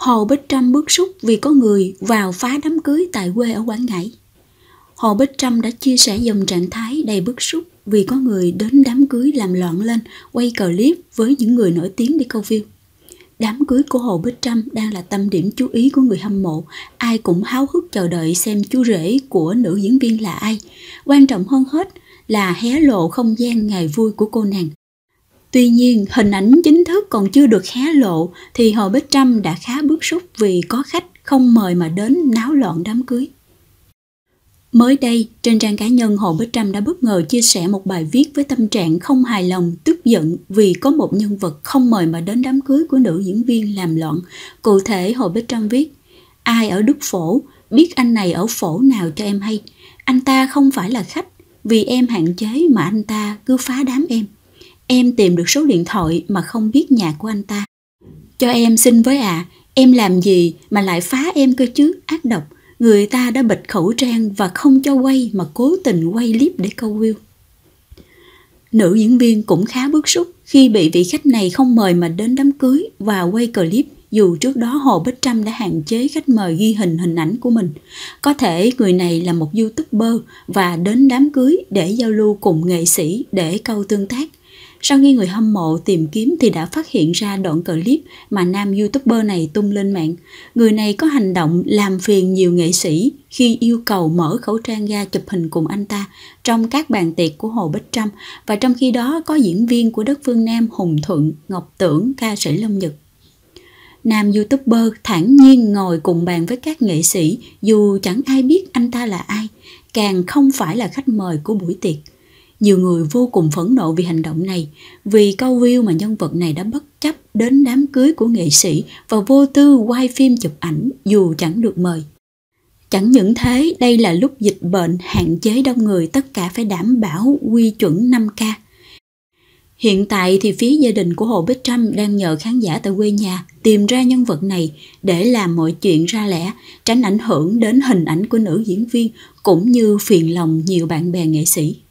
Hồ Bích Trâm bức xúc vì có người vào phá đám cưới tại quê ở Quảng Ngãi. Hồ Bích Trâm đã chia sẻ dòng trạng thái đầy bức xúc vì có người đến đám cưới làm loạn lên, quay clip với những người nổi tiếng để câu view. Đám cưới của Hồ Bích Trâm đang là tâm điểm chú ý của người hâm mộ, ai cũng háo hức chờ đợi xem chú rể của nữ diễn viên là ai. Quan trọng hơn hết là hé lộ không gian ngày vui của cô nàng. Tuy nhiên, hình ảnh chính thức còn chưa được hé lộ thì Hồ Bích Trâm đã khá bức xúc vì có khách không mời mà đến náo loạn đám cưới. Mới đây, trên trang cá nhân Hồ Bích Trâm đã bất ngờ chia sẻ một bài viết với tâm trạng không hài lòng, tức giận vì có một nhân vật không mời mà đến đám cưới của nữ diễn viên làm loạn. Cụ thể Hồ Bích Trâm viết, ai ở Đức Phổ, biết anh này ở phổ nào cho em hay. Anh ta không phải là khách, vì em hạn chế mà anh ta cứ phá đám em. Em tìm được số điện thoại mà không biết nhà của anh ta. Cho em xin với ạ, à, em làm gì mà lại phá em cơ chứ, ác độc. Người ta đã bịt khẩu trang và không cho quay mà cố tình quay clip để câu view. Nữ diễn viên cũng khá bức xúc khi bị vị khách này không mời mà đến đám cưới và quay clip dù trước đó Hồ Bích Trâm đã hạn chế khách mời ghi hình hình ảnh của mình. Có thể người này là một youtuber và đến đám cưới để giao lưu cùng nghệ sĩ để câu tương tác. Sau khi người hâm mộ tìm kiếm thì đã phát hiện ra đoạn clip mà nam youtuber này tung lên mạng. Người này có hành động làm phiền nhiều nghệ sĩ khi yêu cầu mở khẩu trang ra chụp hình cùng anh ta trong các bàn tiệc của Hồ Bích Trâm và trong khi đó có diễn viên của đất phương Nam Hùng Thuận, Ngọc Tưởng, ca sĩ Lâm Nhật nam youtuber thản nhiên ngồi cùng bàn với các nghệ sĩ dù chẳng ai biết anh ta là ai, càng không phải là khách mời của buổi tiệc. Nhiều người vô cùng phẫn nộ vì hành động này, vì câu view mà nhân vật này đã bất chấp đến đám cưới của nghệ sĩ và vô tư quay phim chụp ảnh dù chẳng được mời. Chẳng những thế, đây là lúc dịch bệnh hạn chế đông người tất cả phải đảm bảo quy chuẩn 5K. Hiện tại thì phía gia đình của Hồ Bích Trâm đang nhờ khán giả tại quê nhà tìm ra nhân vật này để làm mọi chuyện ra lẽ, tránh ảnh hưởng đến hình ảnh của nữ diễn viên cũng như phiền lòng nhiều bạn bè nghệ sĩ.